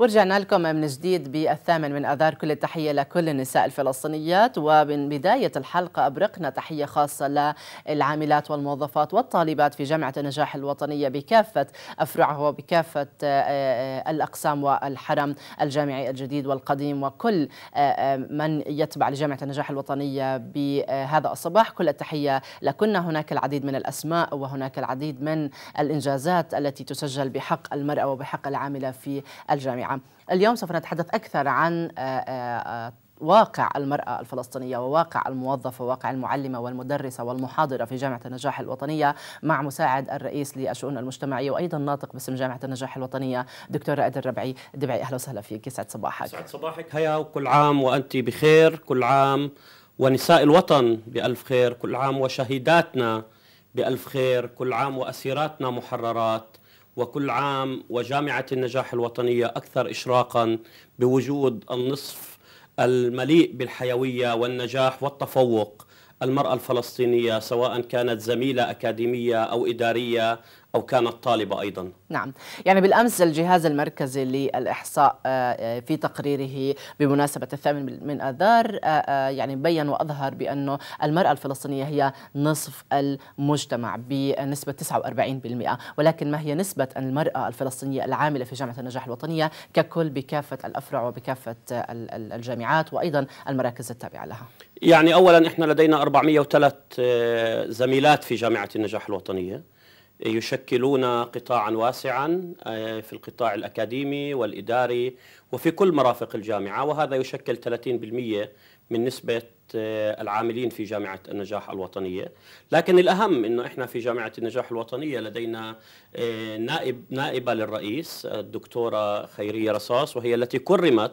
ورجعنا لكم من جديد بالثامن من اذار كل التحيه لكل النساء الفلسطينيات ومن بدايه الحلقه ابرقنا تحيه خاصه للعاملات والموظفات والطالبات في جامعه النجاح الوطنيه بكافه افرعها وبكافه آه، آه، الاقسام والحرم الجامعي الجديد والقديم وكل آه، من يتبع لجامعه النجاح الوطنيه بهذا الصباح كل التحيه لكنا هناك العديد من الاسماء وهناك العديد من الانجازات التي تسجل بحق المراه وبحق العامله في الجامعه اليوم سوف نتحدث أكثر عن آه، آه، آه، واقع المرأة الفلسطينية وواقع الموظفة وواقع المعلمة والمدرسة والمحاضرة في جامعة النجاح الوطنية مع مساعد الرئيس للشؤون المجتمعية وأيضا ناطق باسم جامعة النجاح الوطنية دكتور رائد الربعي دبعي أهلا وسهلا فيك يسعد صباحك يسعد صباحك هيا وكل عام وأنت بخير كل عام ونساء الوطن بألف خير كل عام وشهيداتنا بألف خير كل عام وأسيراتنا محررات وكل عام وجامعة النجاح الوطنية أكثر إشراقا بوجود النصف المليء بالحيوية والنجاح والتفوق المرأة الفلسطينية سواء كانت زميلة أكاديمية أو إدارية أو كانت طالبة أيضا نعم يعني بالأمس الجهاز المركزي للإحصاء آه، آه، في تقريره بمناسبة الثامن من آذار آه، يعني بيّن وأظهر بأنه المرأة الفلسطينية هي نصف المجتمع بنسبة 49% ولكن ما هي نسبة المرأة الفلسطينية العاملة في جامعة النجاح الوطنية ككل بكافة الأفرع وبكافة الجامعات وأيضا المراكز التابعة لها يعني أولا إحنا لدينا 403 زميلات في جامعة النجاح الوطنية يشكلون قطاعا واسعا آه، في القطاع الأكاديمي والإداري وفي كل مرافق الجامعة وهذا يشكل 30% من نسبة آه، العاملين في جامعة النجاح الوطنية لكن الأهم أنه إحنا في جامعة النجاح الوطنية لدينا آه، نائب نائبة للرئيس الدكتورة خيرية رصاص وهي التي كرمت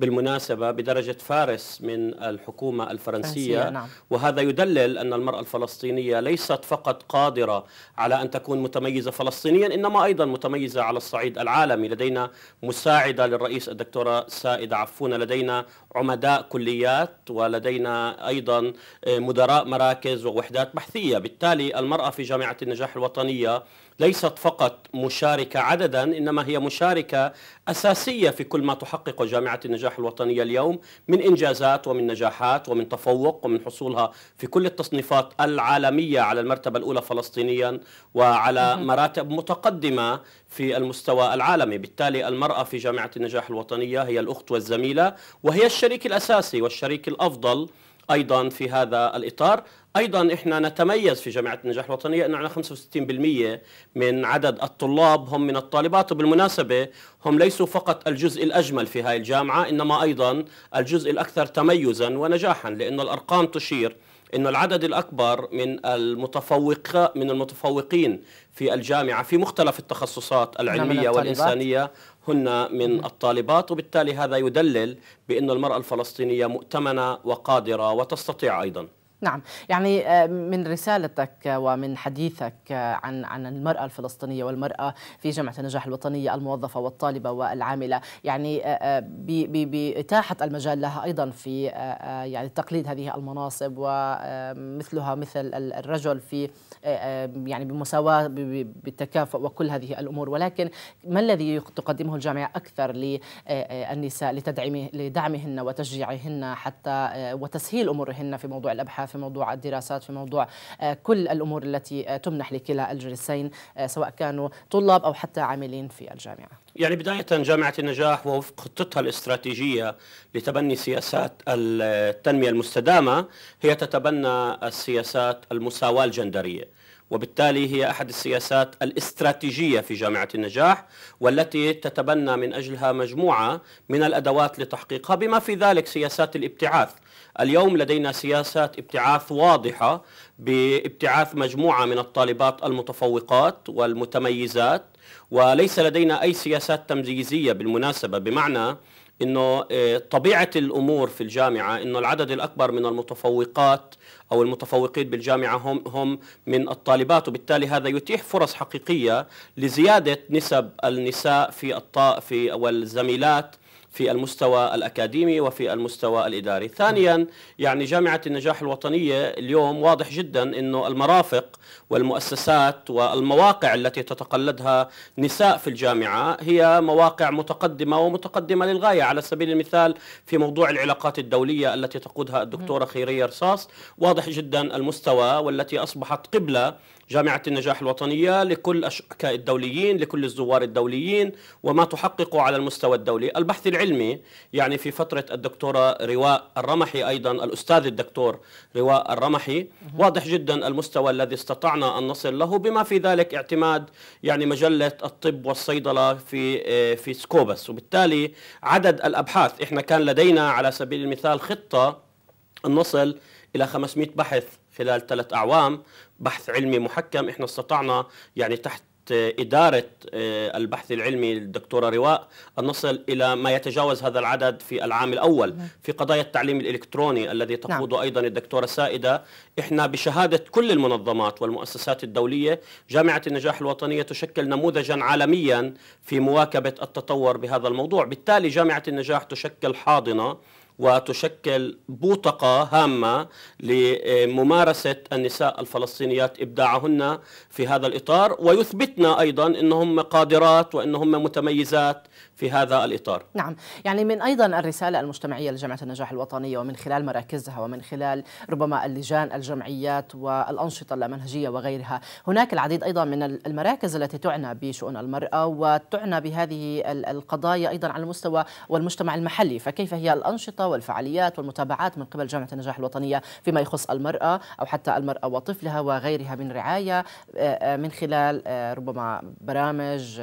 بالمناسبة بدرجة فارس من الحكومة الفرنسية نعم. وهذا يدلل أن المرأة الفلسطينية ليست فقط قادرة على أن تكون متميزة فلسطينيا إنما أيضا متميزة على الصعيد العالمي لدينا مساعدة للرئيس الدكتورة سائدة عفونة لدينا عمداء كليات ولدينا أيضا آه، مدراء مراكز ووحدات بحثية بالتالي المرأة في جامعة النجاح الوطنية ليست فقط مشاركة عددا إنما هي مشاركة أساسية في كل ما تحققه جامعة النجاح الوطنية اليوم من إنجازات ومن نجاحات ومن تفوق ومن حصولها في كل التصنيفات العالمية على المرتبة الأولى فلسطينيا وعلى مراتب متقدمة في المستوى العالمي بالتالي المرأة في جامعة النجاح الوطنية هي الأخت والزميلة وهي الشريك الأساسي والشريك الأفضل ايضا في هذا الاطار ايضا احنا نتميز في جامعه النجاح الوطنيه انه عندنا 65% من عدد الطلاب هم من الطالبات وبالمناسبه هم ليسوا فقط الجزء الاجمل في هذه الجامعه انما ايضا الجزء الاكثر تميزا ونجاحا لانه الارقام تشير انه العدد الاكبر من المتفوق من المتفوقين في الجامعه في مختلف التخصصات العلميه والانسانيه هن من الطالبات وبالتالي هذا يدلل بأن المرأة الفلسطينية مؤتمنة وقادرة وتستطيع أيضا نعم يعني آه، من رسالتك آه، ومن حديثك آه، عن عن المرأة الفلسطينية والمرأة في جامعة النجاح الوطنية الموظفة والطالبة والعاملة يعني بإتاحة المجال لها أيضا في يعني تقليد هذه المناصب ومثلها مثل الرجل في يعني بمساواة بالتكافؤ وكل هذه الأمور ولكن ما الذي تقدمه الجامعة أكثر للنساء لتدعمه لدعمهن وتشجيعهن حتى وتسهيل أمورهن في موضوع الأبحاث في موضوع الدراسات في موضوع آه، كل الأمور التي آه، تمنح لكلا الجنسين آه، سواء كانوا طلاب أو حتى عاملين في الجامعة يعني بداية جامعة النجاح ووفق خطتها الاستراتيجية لتبني سياسات التنمية المستدامة هي تتبنى السياسات المساواة الجندرية وبالتالي هي احد السياسات الاستراتيجيه في جامعه النجاح والتي تتبنى من اجلها مجموعه من الادوات لتحقيقها بما في ذلك سياسات الابتعاث اليوم لدينا سياسات ابتعاث واضحه بابتعاث مجموعه من الطالبات المتفوقات والمتميزات وليس لدينا اي سياسات تمييزيه بالمناسبه بمعنى انه آه، طبيعه الامور في الجامعه انه العدد الاكبر من المتفوقات او المتفوقين بالجامعه هم هم من الطالبات وبالتالي هذا يتيح فرص حقيقيه لزياده نسب النساء في في والزميلات في المستوى الأكاديمي وفي المستوى الإداري ثانيا يعني جامعة النجاح الوطنية اليوم واضح جدا أنه المرافق والمؤسسات والمواقع التي تتقلدها نساء في الجامعة هي مواقع متقدمة ومتقدمة للغاية على سبيل المثال في موضوع العلاقات الدولية التي تقودها الدكتورة خيرية رصاص واضح جدا المستوى والتي أصبحت قبلة جامعة النجاح الوطنية لكل الشركاء الدوليين لكل الزوار الدوليين وما تحققه على المستوى الدولي البحث العلمي يعني في فترة الدكتورة رواء الرمحي أيضا الأستاذ الدكتور رواء الرمحي واضح جدا المستوى الذي استطاع استطعنا أن نصل له بما في ذلك اعتماد يعني مجلة الطب والصيدلة في آه، في سكوبس وبالتالي عدد الأبحاث إحنا كان لدينا على سبيل المثال خطة أن نصل إلى 500 بحث خلال ثلاث أعوام بحث علمي محكم إحنا استطعنا يعني تحت إدارة آه، البحث العلمي الدكتورة رواء أن نصل إلى ما يتجاوز هذا العدد في العام الأول نعم. في قضايا التعليم الإلكتروني الذي نعم. تقوده أيضا الدكتورة سائدة إحنا بشهادة كل المنظمات والمؤسسات الدولية جامعة النجاح الوطنية تشكل نموذجا عالميا في مواكبة التطور بهذا الموضوع بالتالي جامعة النجاح تشكل حاضنة وتشكل بوتقة هامة لممارسة النساء الفلسطينيات إبداعهن في هذا الإطار ويثبتنا أيضا أنهم قادرات وأنهم متميزات في هذا الإطار نعم يعني من أيضا الرسالة المجتمعية لجامعة النجاح الوطنية ومن خلال مراكزها ومن خلال ربما اللجان الجمعيات والأنشطة اللامنهجية وغيرها هناك العديد أيضا من المراكز التي تعنى بشؤون المرأة وتعنى بهذه القضايا أيضا على المستوى والمجتمع المحلي فكيف هي الأنشطة والفعاليات والمتابعات من قبل جامعة النجاح الوطنية فيما يخص المرأة أو حتى المرأة وطفلها وغيرها من رعاية آه، آه، من خلال آه، ربما برامج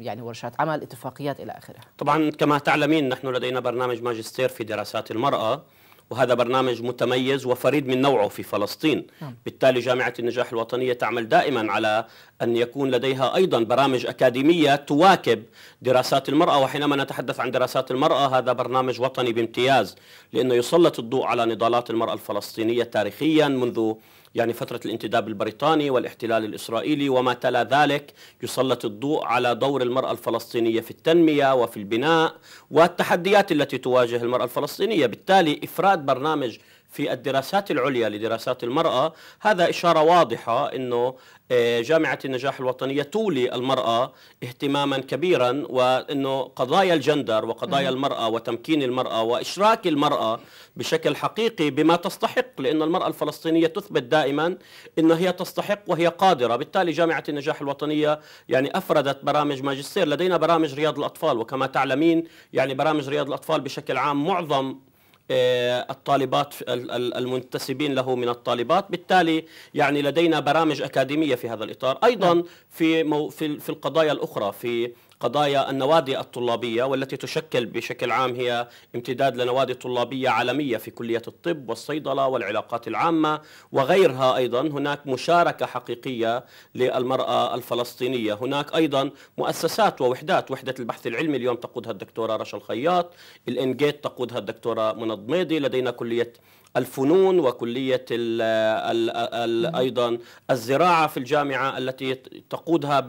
يعني ورشات عمل اتفاقية الاخلاقيات إلى آخره طبعا كما تعلمين نحن لدينا برنامج ماجستير في دراسات المرأة وهذا برنامج متميز وفريد من نوعه في فلسطين نعم. بالتالي جامعة النجاح الوطنية تعمل دائما على أن يكون لديها أيضا برامج أكاديمية تواكب دراسات المرأة وحينما نتحدث عن دراسات المرأة هذا برنامج وطني بامتياز لأنه يسلط الضوء على نضالات المرأة الفلسطينية تاريخيا منذ يعني فترة الانتداب البريطاني والاحتلال الإسرائيلي وما تلا ذلك يسلط الضوء على دور المرأة الفلسطينية في التنمية وفي البناء والتحديات التي تواجه المرأة الفلسطينية بالتالي إفراد برنامج في الدراسات العليا لدراسات المرأة هذا إشارة واضحة أنه آه، جامعة النجاح الوطنية تولي المرأة اهتماما كبيرا وأنه قضايا الجندر وقضايا المرأة وتمكين المرأة وإشراك المرأة بشكل حقيقي بما تستحق لأن المرأة الفلسطينية تثبت دائما أنها هي تستحق وهي قادرة بالتالي جامعة النجاح الوطنية يعني أفردت برامج ماجستير لدينا برامج رياض الأطفال وكما تعلمين يعني برامج رياض الأطفال بشكل عام معظم آه، الطالبات المنتسبين له من الطالبات بالتالي يعني لدينا برامج أكاديمية في هذا الإطار أيضا نعم. في في القضايا الأخرى في قضايا النوادي الطلابية والتي تشكل بشكل عام هي امتداد لنوادي طلابية عالمية في كلية الطب والصيدلة والعلاقات العامة وغيرها أيضا هناك مشاركة حقيقية للمرأة الفلسطينية هناك أيضا مؤسسات ووحدات وحدة البحث العلمي اليوم تقودها الدكتورة رشا الخياط الإنجيت تقودها الدكتورة منى ضميدي لدينا كلية الفنون وكلية الـ الـ الـ أيضا الزراعة في الجامعة التي تقودها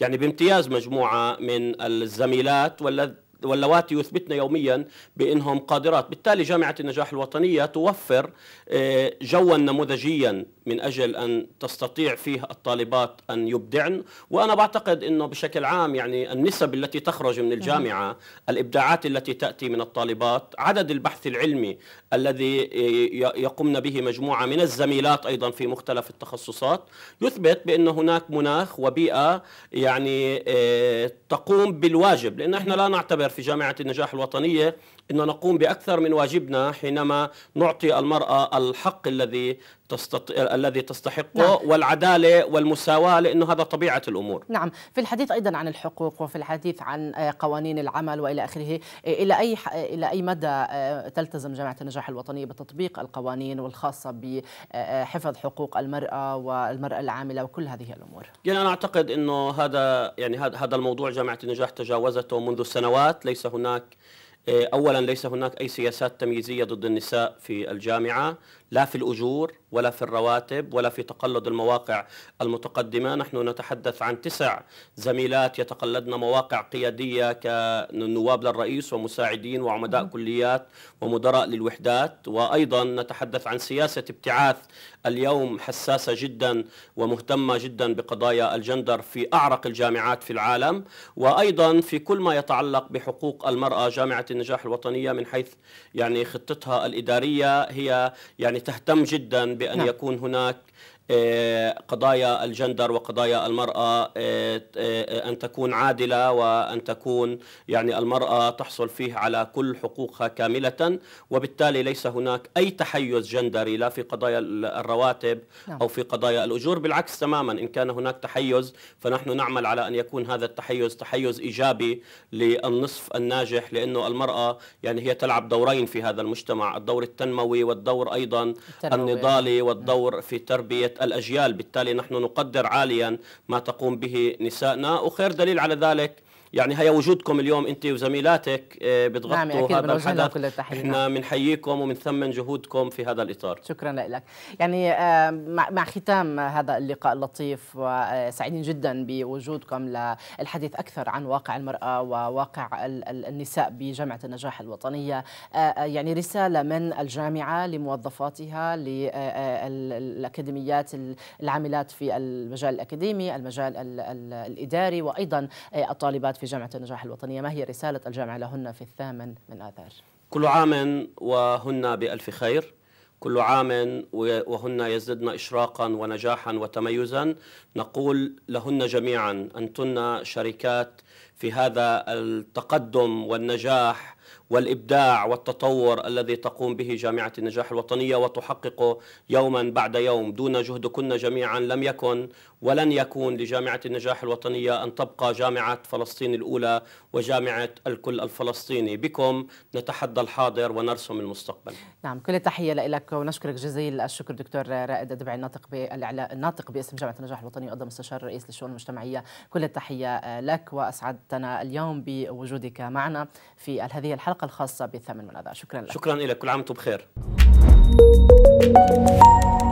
يعني بامتياز مجموعة من الزميلات والتي واللواتي يثبتن يوميا بانهم قادرات، بالتالي جامعه النجاح الوطنيه توفر آه، جوا نموذجيا من اجل ان تستطيع فيه الطالبات ان يبدعن، وانا بعتقد انه بشكل عام يعني النسب التي تخرج من الجامعه، الابداعات التي تاتي من الطالبات، عدد البحث العلمي الذي آه، يقمن به مجموعه من الزميلات ايضا في مختلف التخصصات، يثبت بان هناك مناخ وبيئه يعني آه، تقوم بالواجب، لان احنا لا نعتبر في جامعة النجاح الوطنية أن نقوم بأكثر من واجبنا حينما نعطي المرأة الحق الذي تستط... الذي تستحقه نعم. والعدالة والمساواة لأنه هذا طبيعة الأمور نعم في الحديث أيضا عن الحقوق وفي الحديث عن آه، قوانين العمل وإلى آخره إلى أي إلى أي مدى آه، تلتزم جامعة النجاح الوطنية بتطبيق القوانين والخاصة بحفظ آه، حقوق المرأة والمرأة العاملة وكل هذه الأمور يعني أنا أعتقد أنه هذا يعني هذا الموضوع جامعة النجاح تجاوزته منذ سنوات ليس هناك آه، اولا ليس هناك اي سياسات تمييزيه ضد النساء في الجامعه لا في الاجور ولا في الرواتب ولا في تقلد المواقع المتقدمة نحن نتحدث عن تسع زميلات يتقلدن مواقع قيادية كنواب للرئيس ومساعدين وعمداء كليات ومدراء للوحدات وأيضا نتحدث عن سياسة ابتعاث اليوم حساسة جدا ومهتمة جدا بقضايا الجندر في أعرق الجامعات في العالم وأيضا في كل ما يتعلق بحقوق المرأة جامعة النجاح الوطنية من حيث يعني خطتها الإدارية هي يعني تهتم جدا بأن نعم. يكون هناك آه، قضايا الجندر وقضايا المرأة آه، آه، أن تكون عادلة وأن تكون يعني المرأة تحصل فيه على كل حقوقها كاملة وبالتالي ليس هناك أي تحيز جندري لا في قضايا الرواتب نعم. أو في قضايا الأجور بالعكس تماما إن كان هناك تحيز فنحن نعمل على أن يكون هذا التحيز تحيز إيجابي للنصف الناجح لأنه المرأة يعني هي تلعب دورين في هذا المجتمع الدور التنموي والدور أيضا التنموي. النضالي نعم. والدور في تربية الأجيال بالتالي نحن نقدر عاليا ما تقوم به نسائنا وخير دليل على ذلك يعني هي وجودكم اليوم انت وزميلاتك آه، بتغطوا نعم يعني أكيد هذا الحدث كل التحية احنا بنحييكم وبنثمن جهودكم في هذا الاطار شكرا لك يعني آه، مع ختام هذا اللقاء اللطيف وسعيدين جدا بوجودكم للحديث اكثر عن واقع المراه وواقع النساء بجامعه النجاح الوطنيه آه، يعني رساله من الجامعه لموظفاتها للاكاديميات العاملات في المجال الاكاديمي المجال الاداري وايضا الطالبات في جامعة النجاح الوطنية ما هي رسالة الجامعة لهن في الثامن من آذار؟ كل عام وهن بألف خير كل عام وهن يزدن إشراقا ونجاحا وتميزا نقول لهن جميعا أنتن شركات في هذا التقدم والنجاح والابداع والتطور الذي تقوم به جامعه النجاح الوطنيه وتحققه يوما بعد يوم دون جهدكن جميعا لم يكن ولن يكون لجامعه النجاح الوطنيه ان تبقى جامعه فلسطين الاولى وجامعه الكل الفلسطيني بكم نتحدى الحاضر ونرسم المستقبل نعم كل التحيه لك ونشكرك جزيل الشكر دكتور رائد الدبعي الناطق الناطق باسم جامعه النجاح الوطني وايضا مستشار الرئيس للشؤون المجتمعيه كل التحيه لك واسعد سعادتنا اليوم بوجودك معنا في هذه الحلقة الخاصة من والأذى شكرا لك شكرا لك كل عام وانتم بخير